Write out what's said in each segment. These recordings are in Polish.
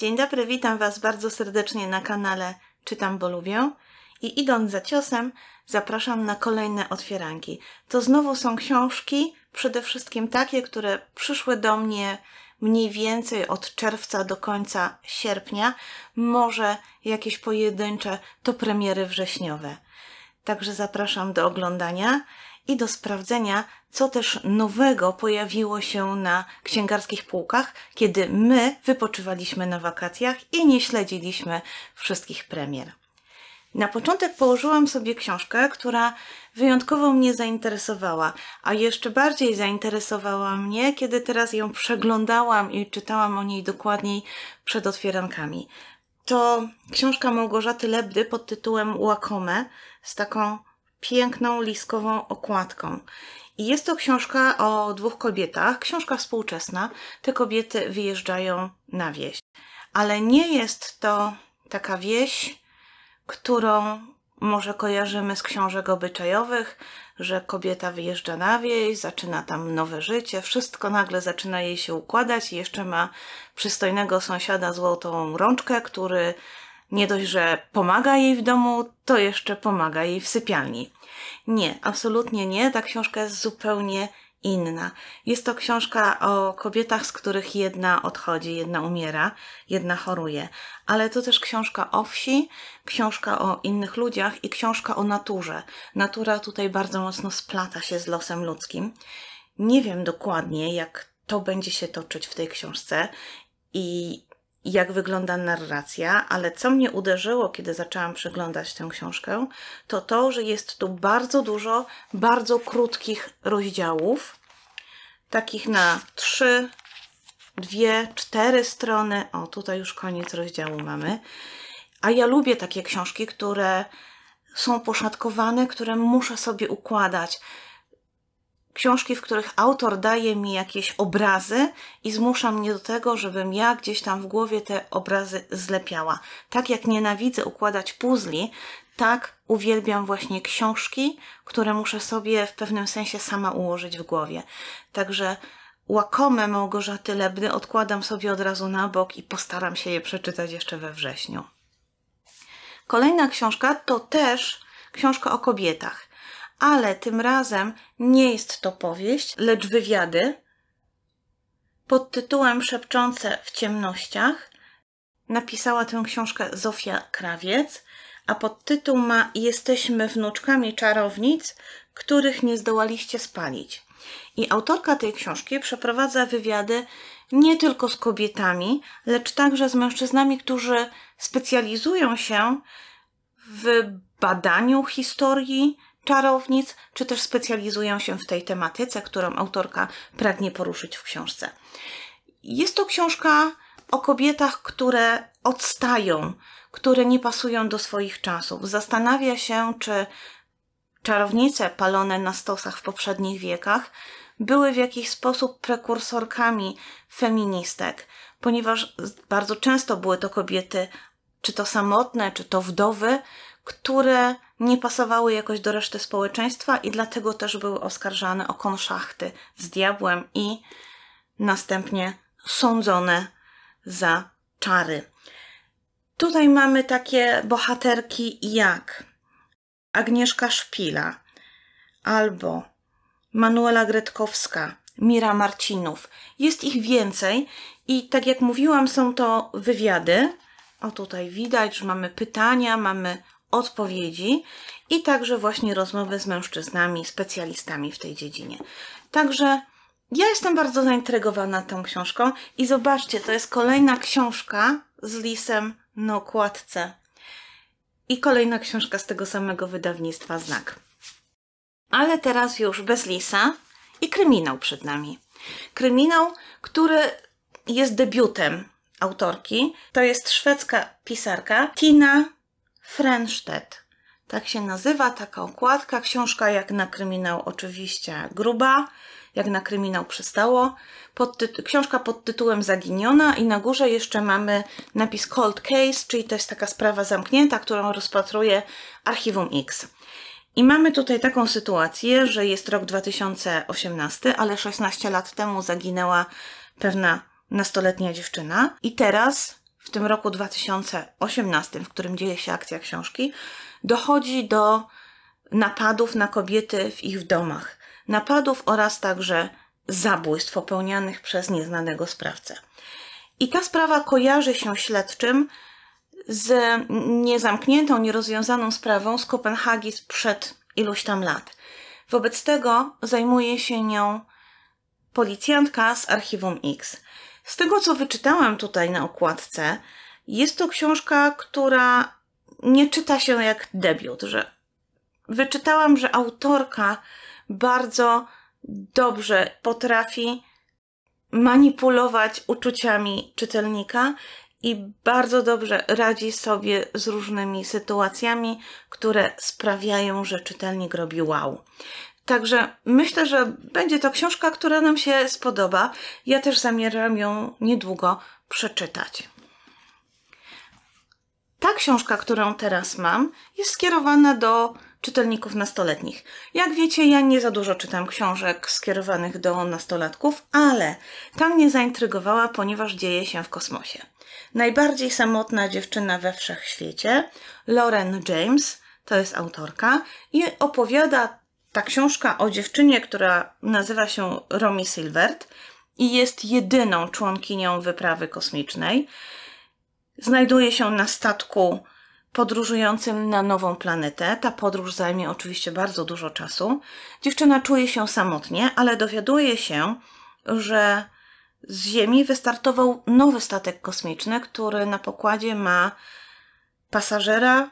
Dzień dobry, witam Was bardzo serdecznie na kanale Czytam, bo lubię. I idąc za ciosem, zapraszam na kolejne otwieranki. To znowu są książki, przede wszystkim takie, które przyszły do mnie mniej więcej od czerwca do końca sierpnia. Może jakieś pojedyncze to premiery wrześniowe. Także zapraszam do oglądania i do sprawdzenia, co też nowego pojawiło się na księgarskich półkach, kiedy my wypoczywaliśmy na wakacjach i nie śledziliśmy wszystkich premier. Na początek położyłam sobie książkę, która wyjątkowo mnie zainteresowała, a jeszcze bardziej zainteresowała mnie, kiedy teraz ją przeglądałam i czytałam o niej dokładniej przed otwierankami. To książka Małgorzaty Lebdy pod tytułem Łakome z taką piękną liskową okładką. I jest to książka o dwóch kobietach, książka współczesna. Te kobiety wyjeżdżają na wieś. Ale nie jest to taka wieś, którą może kojarzymy z książek obyczajowych, że kobieta wyjeżdża na wieś, zaczyna tam nowe życie, wszystko nagle zaczyna jej się układać i jeszcze ma przystojnego sąsiada złotą rączkę, który nie dość, że pomaga jej w domu, to jeszcze pomaga jej w sypialni. Nie, absolutnie nie. Ta książka jest zupełnie inna. Jest to książka o kobietach, z których jedna odchodzi, jedna umiera, jedna choruje, ale to też książka o wsi, książka o innych ludziach i książka o naturze. Natura tutaj bardzo mocno splata się z losem ludzkim. Nie wiem dokładnie, jak to będzie się toczyć w tej książce i jak wygląda narracja, ale co mnie uderzyło, kiedy zaczęłam przeglądać tę książkę, to to, że jest tu bardzo dużo bardzo krótkich rozdziałów, takich na 3, 2, 4 strony. O, tutaj już koniec rozdziału mamy. A ja lubię takie książki, które są poszatkowane, które muszę sobie układać książki, w których autor daje mi jakieś obrazy i zmusza mnie do tego, żebym ja gdzieś tam w głowie te obrazy zlepiała. Tak jak nienawidzę układać puzli, tak uwielbiam właśnie książki, które muszę sobie w pewnym sensie sama ułożyć w głowie. Także łakome Małgorzaty Lebny odkładam sobie od razu na bok i postaram się je przeczytać jeszcze we wrześniu. Kolejna książka to też książka o kobietach ale tym razem nie jest to powieść, lecz wywiady pod tytułem Szepczące w ciemnościach. Napisała tę książkę Zofia Krawiec, a tytuł ma Jesteśmy wnuczkami czarownic, których nie zdołaliście spalić. I autorka tej książki przeprowadza wywiady nie tylko z kobietami, lecz także z mężczyznami, którzy specjalizują się w badaniu historii czarownic, czy też specjalizują się w tej tematyce, którą autorka pragnie poruszyć w książce. Jest to książka o kobietach, które odstają, które nie pasują do swoich czasów. Zastanawia się, czy czarownice palone na stosach w poprzednich wiekach były w jakiś sposób prekursorkami feministek, ponieważ bardzo często były to kobiety, czy to samotne, czy to wdowy, które nie pasowały jakoś do reszty społeczeństwa i dlatego też były oskarżane o konszachty z diabłem i następnie sądzone za czary. Tutaj mamy takie bohaterki jak Agnieszka Szpila albo Manuela Gretkowska, Mira Marcinów. Jest ich więcej i tak jak mówiłam, są to wywiady. O, tutaj widać, że mamy pytania, mamy odpowiedzi i także właśnie rozmowy z mężczyznami, specjalistami w tej dziedzinie. Także ja jestem bardzo zaintrygowana tą książką i zobaczcie, to jest kolejna książka z lisem na okładce i kolejna książka z tego samego wydawnictwa Znak. Ale teraz już bez lisa i kryminał przed nami. Kryminał, który jest debiutem autorki. To jest szwedzka pisarka Tina Frenstedt. Tak się nazywa taka okładka. Książka jak na kryminał oczywiście gruba, jak na kryminał przystało. książka pod tytułem Zaginiona i na górze jeszcze mamy napis Cold Case, czyli to jest taka sprawa zamknięta, którą rozpatruje Archiwum X. I mamy tutaj taką sytuację, że jest rok 2018, ale 16 lat temu zaginęła pewna nastoletnia dziewczyna i teraz w tym roku 2018, w którym dzieje się akcja książki, dochodzi do napadów na kobiety w ich domach, napadów oraz także zabójstw popełnianych przez nieznanego sprawcę. I ta sprawa kojarzy się śledczym z niezamkniętą, nierozwiązaną sprawą z Kopenhagi sprzed iluś tam lat. Wobec tego zajmuje się nią policjantka z archiwum X. Z tego, co wyczytałam tutaj na okładce, jest to książka, która nie czyta się jak debiut, że wyczytałam, że autorka bardzo dobrze potrafi manipulować uczuciami czytelnika i bardzo dobrze radzi sobie z różnymi sytuacjami, które sprawiają, że czytelnik robi wow. Także myślę, że będzie to książka, która nam się spodoba. Ja też zamierzam ją niedługo przeczytać. Ta książka, którą teraz mam, jest skierowana do czytelników nastoletnich. Jak wiecie, ja nie za dużo czytam książek skierowanych do nastolatków, ale ta mnie zaintrygowała, ponieważ dzieje się w kosmosie. Najbardziej samotna dziewczyna we wszechświecie, Lauren James, to jest autorka, i opowiada ta książka o dziewczynie, która nazywa się Romy Silvert i jest jedyną członkinią wyprawy kosmicznej. Znajduje się na statku podróżującym na nową planetę. Ta podróż zajmie oczywiście bardzo dużo czasu. Dziewczyna czuje się samotnie, ale dowiaduje się, że z Ziemi wystartował nowy statek kosmiczny, który na pokładzie ma pasażera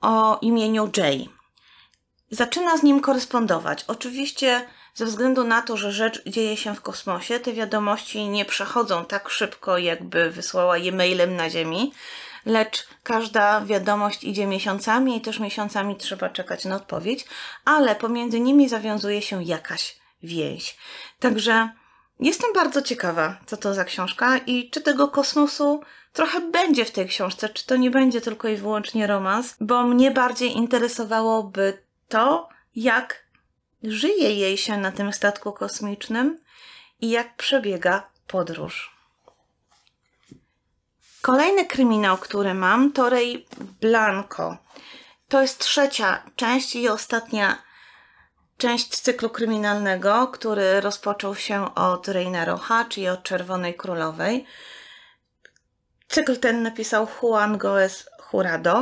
o imieniu Jay zaczyna z nim korespondować. Oczywiście ze względu na to, że rzecz dzieje się w kosmosie, te wiadomości nie przechodzą tak szybko, jakby wysłała je mailem na Ziemi, lecz każda wiadomość idzie miesiącami i też miesiącami trzeba czekać na odpowiedź, ale pomiędzy nimi zawiązuje się jakaś więź. Także jestem bardzo ciekawa, co to za książka i czy tego kosmosu trochę będzie w tej książce, czy to nie będzie tylko i wyłącznie romans, bo mnie bardziej interesowałoby to, jak żyje jej się na tym statku kosmicznym i jak przebiega podróż. Kolejny kryminał, który mam, to Rey Blanco. To jest trzecia część i ostatnia część cyklu kryminalnego, który rozpoczął się od Reina Rocha, czyli od Czerwonej Królowej. Cykl ten napisał Juan Goes Jurado.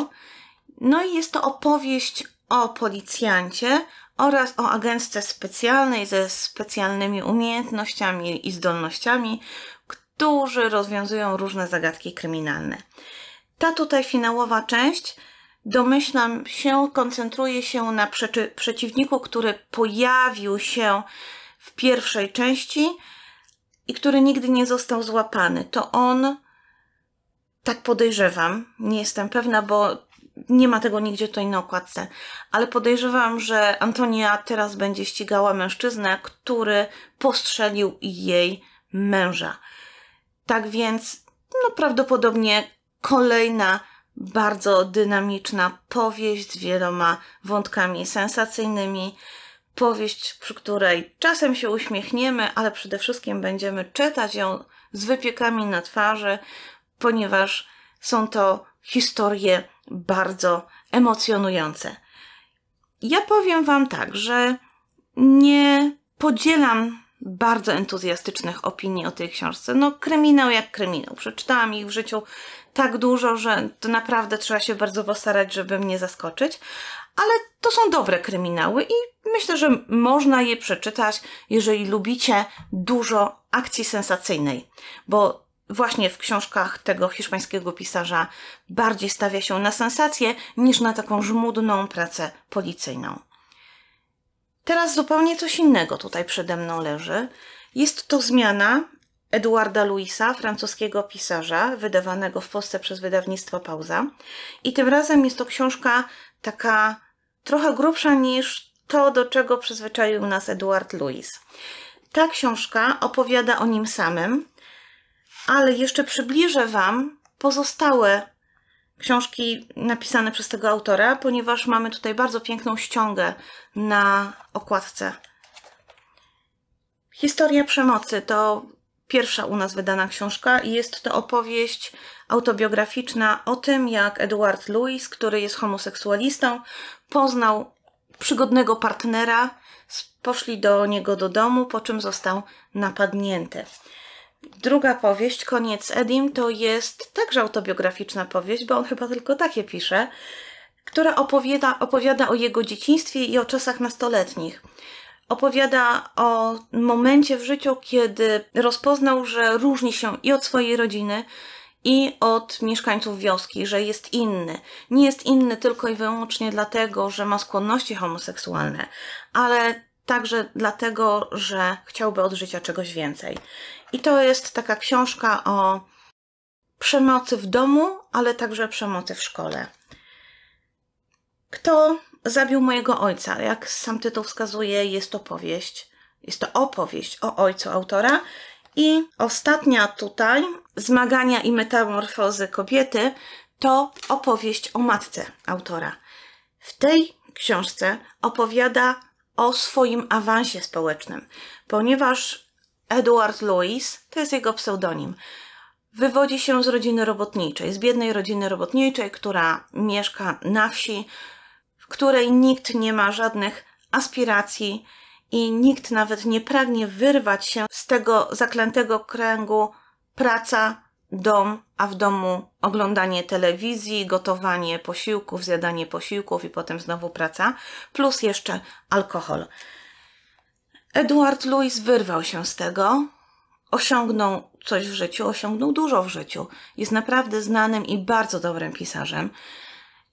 No i jest to opowieść o policjancie oraz o agentce specjalnej ze specjalnymi umiejętnościami i zdolnościami, którzy rozwiązują różne zagadki kryminalne. Ta tutaj finałowa część domyślam się, koncentruje się na przeczy- przeciwniku, który pojawił się w pierwszej części i który nigdy nie został złapany. To on, tak podejrzewam, nie jestem pewna, bo nie ma tego nigdzie tutaj na okładce, ale podejrzewam, że Antonia teraz będzie ścigała mężczyznę, który postrzelił jej męża. Tak więc, no prawdopodobnie kolejna bardzo dynamiczna powieść z wieloma wątkami sensacyjnymi. Powieść, przy której czasem się uśmiechniemy, ale przede wszystkim będziemy czytać ją z wypiekami na twarzy, ponieważ są to historie bardzo emocjonujące. Ja powiem Wam tak, że nie podzielam bardzo entuzjastycznych opinii o tej książce. No, kryminał jak kryminał. Przeczytałam ich w życiu tak dużo, że to naprawdę trzeba się bardzo postarać, żeby mnie zaskoczyć. Ale to są dobre kryminały i myślę, że można je przeczytać, jeżeli lubicie dużo akcji sensacyjnej, bo właśnie w książkach tego hiszpańskiego pisarza bardziej stawia się na sensację niż na taką żmudną pracę policyjną. Teraz zupełnie coś innego tutaj przede mną leży. Jest to zmiana Eduarda Luisa, francuskiego pisarza, wydawanego w Polsce przez wydawnictwo Pauza. I tym razem jest to książka taka trochę grubsza niż to, do czego przyzwyczaił nas Eduard Luis. Ta książka opowiada o nim samym, ale jeszcze przybliżę Wam pozostałe książki napisane przez tego autora, ponieważ mamy tutaj bardzo piękną ściągę na okładce. Historia przemocy to pierwsza u nas wydana książka i jest to opowieść autobiograficzna o tym, jak Edward Lewis, który jest homoseksualistą, poznał przygodnego partnera, poszli do niego do domu, po czym został napadnięty. Druga powieść, Koniec Edim, to jest także autobiograficzna powieść, bo on chyba tylko takie pisze, która opowiada, opowiada o jego dzieciństwie i o czasach nastoletnich. Opowiada o momencie w życiu, kiedy rozpoznał, że różni się i od swojej rodziny, i od mieszkańców wioski, że jest inny. Nie jest inny tylko i wyłącznie dlatego, że ma skłonności homoseksualne, ale także dlatego, że chciałby od życia czegoś więcej. I to jest taka książka o przemocy w domu, ale także przemocy w szkole. Kto zabił mojego ojca? Jak sam tytuł wskazuje, jest to powieść. Jest to opowieść o ojcu autora. I ostatnia tutaj, Zmagania i metamorfozy kobiety, to opowieść o matce autora. W tej książce opowiada o swoim awansie społecznym, ponieważ Edward Lewis, to jest jego pseudonim, wywodzi się z rodziny robotniczej, z biednej rodziny robotniczej, która mieszka na wsi, w której nikt nie ma żadnych aspiracji i nikt nawet nie pragnie wyrwać się z tego zaklętego kręgu praca, dom, a w domu oglądanie telewizji, gotowanie posiłków, zjadanie posiłków i potem znowu praca, plus jeszcze alkohol. Edward Louis wyrwał się z tego, osiągnął coś w życiu, osiągnął dużo w życiu. Jest naprawdę znanym i bardzo dobrym pisarzem.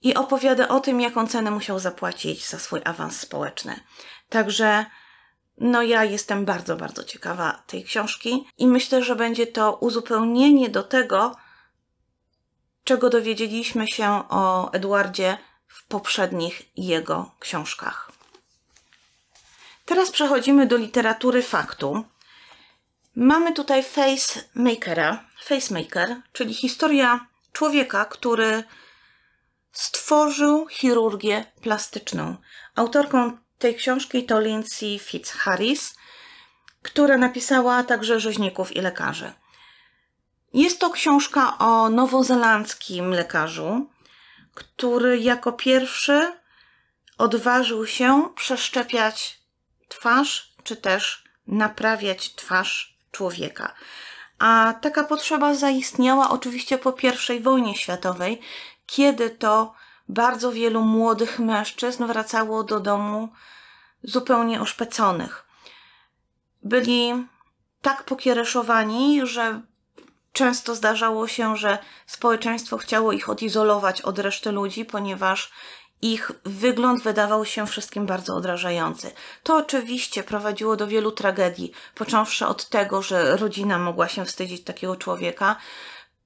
I opowiada o tym, jaką cenę musiał zapłacić za swój awans społeczny. Także no, ja jestem bardzo, bardzo ciekawa tej książki i myślę, że będzie to uzupełnienie do tego, czego dowiedzieliśmy się o Edwardzie w poprzednich jego książkach. Teraz przechodzimy do literatury faktu. Mamy tutaj Face Makera, Face Maker, czyli historia człowieka, który stworzył chirurgię plastyczną. Autorką tej książki to Lindsay Fitzharris, która napisała także rzeźników i lekarzy. Jest to książka o nowozelandzkim lekarzu, który jako pierwszy odważył się przeszczepiać twarz, czy też naprawiać twarz człowieka. A taka potrzeba zaistniała oczywiście po I wojnie światowej, kiedy to bardzo wielu młodych mężczyzn wracało do domu zupełnie oszpeconych. Byli tak pokiereszowani, że często zdarzało się, że społeczeństwo chciało ich odizolować od reszty ludzi, ponieważ ich wygląd wydawał się wszystkim bardzo odrażający. To oczywiście prowadziło do wielu tragedii, począwszy od tego, że rodzina mogła się wstydzić takiego człowieka,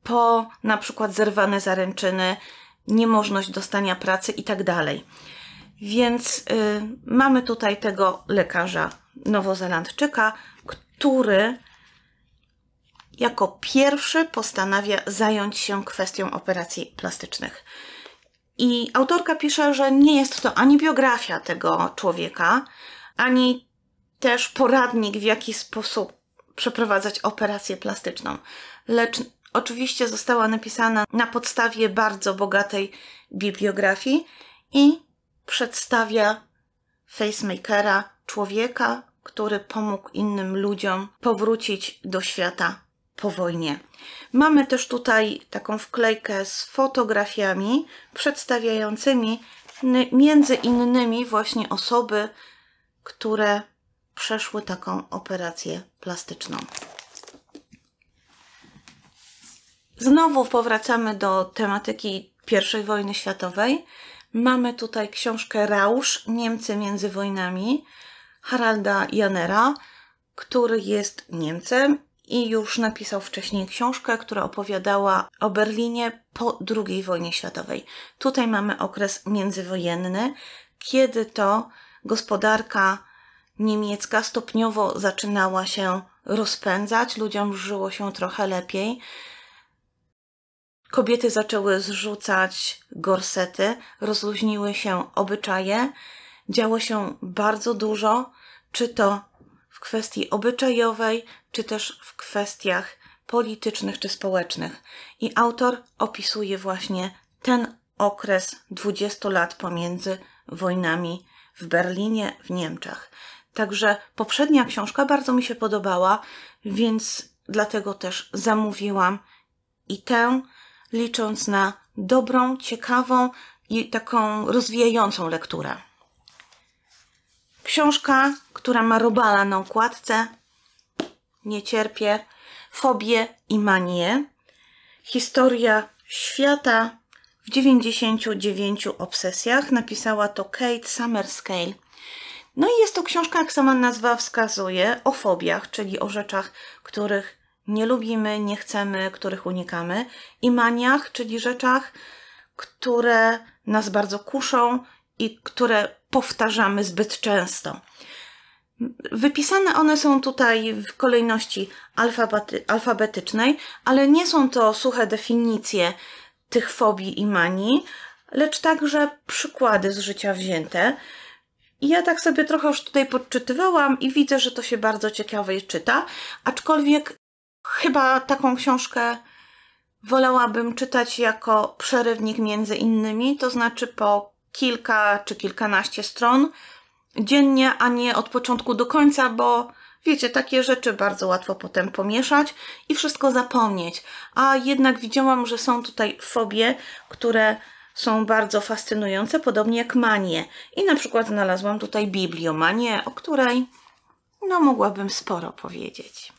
po na przykład zerwane zaręczyny, niemożność dostania pracy itd. Tak więc y, mamy tutaj tego lekarza nowozelandczyka, który jako pierwszy postanawia zająć się kwestią operacji plastycznych. I autorka pisze, że nie jest to ani biografia tego człowieka, ani też poradnik, w jaki sposób przeprowadzać operację plastyczną, lecz oczywiście została napisana na podstawie bardzo bogatej bibliografii i przedstawia facemakera, człowieka, który pomógł innym ludziom powrócić do świata po wojnie. Mamy też tutaj taką wklejkę z fotografiami przedstawiającymi między innymi właśnie osoby, które przeszły taką operację plastyczną. Znowu powracamy do tematyki I wojny światowej. Mamy tutaj książkę Rausz, Niemcy między wojnami, Haralda Janera, który jest Niemcem i już napisał wcześniej książkę, która opowiadała o Berlinie po II wojnie światowej. Tutaj mamy okres międzywojenny, kiedy to gospodarka niemiecka stopniowo zaczynała się rozpędzać, ludziom żyło się trochę lepiej. Kobiety zaczęły zrzucać gorsety, rozluźniły się obyczaje, działo się bardzo dużo, czy to w kwestii obyczajowej, czy też w kwestiach politycznych czy społecznych. I autor opisuje właśnie ten okres 20 lat pomiędzy wojnami w Berlinie, w Niemczech. Także poprzednia książka bardzo mi się podobała, więc dlatego też zamówiłam i tę, licząc na dobrą, ciekawą i taką rozwijającą lekturę. Książka, która ma robala na okładce, nie cierpię, fobie i manie. Historia świata w 99 obsesjach. Napisała to Kate Summerscale. No i jest to książka, jak sama nazwa wskazuje, o fobiach, czyli o rzeczach, których nie lubimy, nie chcemy, których unikamy, i maniach, czyli rzeczach, które nas bardzo kuszą i które powtarzamy zbyt często. Wypisane one są tutaj w kolejności alfabety, alfabetycznej, ale nie są to suche definicje tych fobii i manii, lecz także przykłady z życia wzięte. I ja tak sobie trochę już tutaj podczytywałam i widzę, że to się bardzo ciekawie czyta, aczkolwiek Chyba taką książkę wolałabym czytać jako przerywnik między innymi, to znaczy po kilka czy kilkanaście stron dziennie, a nie od początku do końca, bo wiecie, takie rzeczy bardzo łatwo potem pomieszać i wszystko zapomnieć. A jednak widziałam, że są tutaj fobie, które są bardzo fascynujące, podobnie jak manie. I na przykład znalazłam tutaj bibliomanię, o której no mogłabym sporo powiedzieć.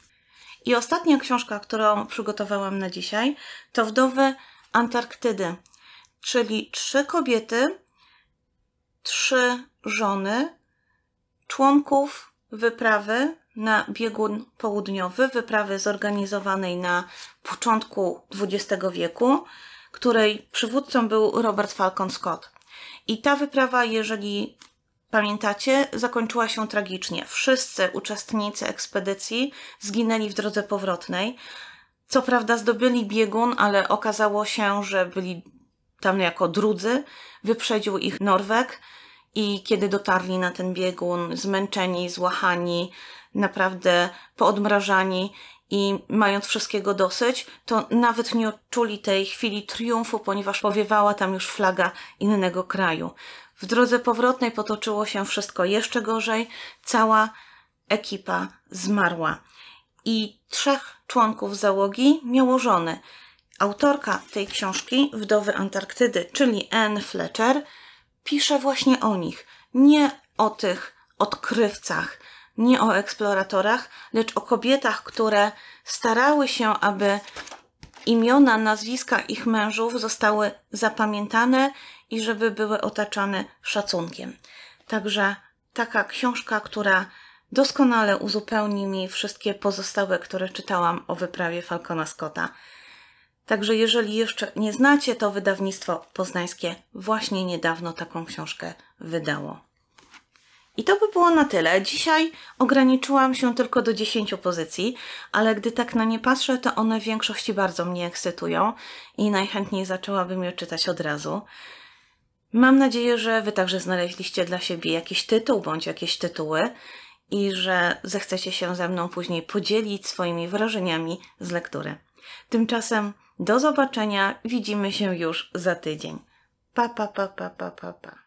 I ostatnia książka, którą przygotowałam na dzisiaj, to Wdowy Antarktydy, czyli trzy kobiety, trzy żony, członków wyprawy na biegun południowy, wyprawy zorganizowanej na początku XX wieku, której przywódcą był Robert Falcon Scott. I ta wyprawa, jeżeli Pamiętacie, zakończyła się tragicznie. Wszyscy uczestnicy ekspedycji zginęli w drodze powrotnej. Co prawda zdobyli biegun, ale okazało się, że byli tam jako drudzy. Wyprzedził ich Norwek i kiedy dotarli na ten biegun, zmęczeni, złachani, naprawdę poodmrażani i mając wszystkiego dosyć, to nawet nie odczuli tej chwili triumfu, ponieważ powiewała tam już flaga innego kraju. W drodze powrotnej potoczyło się wszystko jeszcze gorzej. Cała ekipa zmarła. I trzech członków załogi miało żony. Autorka tej książki, Wdowy Antarktydy, czyli Anne Fletcher, pisze właśnie o nich. Nie o tych odkrywcach, nie o eksploratorach, lecz o kobietach, które starały się, aby imiona, nazwiska ich mężów zostały zapamiętane i żeby były otaczane szacunkiem. Także taka książka, która doskonale uzupełni mi wszystkie pozostałe, które czytałam o wyprawie Falcona Scotta. Także jeżeli jeszcze nie znacie, to wydawnictwo poznańskie właśnie niedawno taką książkę wydało. I to by było na tyle. Dzisiaj ograniczyłam się tylko do 10 pozycji, ale gdy tak na nie patrzę, to one w większości bardzo mnie ekscytują i najchętniej zaczęłabym je czytać od razu. Mam nadzieję, że Wy także znaleźliście dla siebie jakiś tytuł bądź jakieś tytuły i że zechcecie się ze mną później podzielić swoimi wrażeniami z lektury. Tymczasem do zobaczenia, widzimy się już za tydzień. Pa, pa, pa, pa, pa, pa, pa.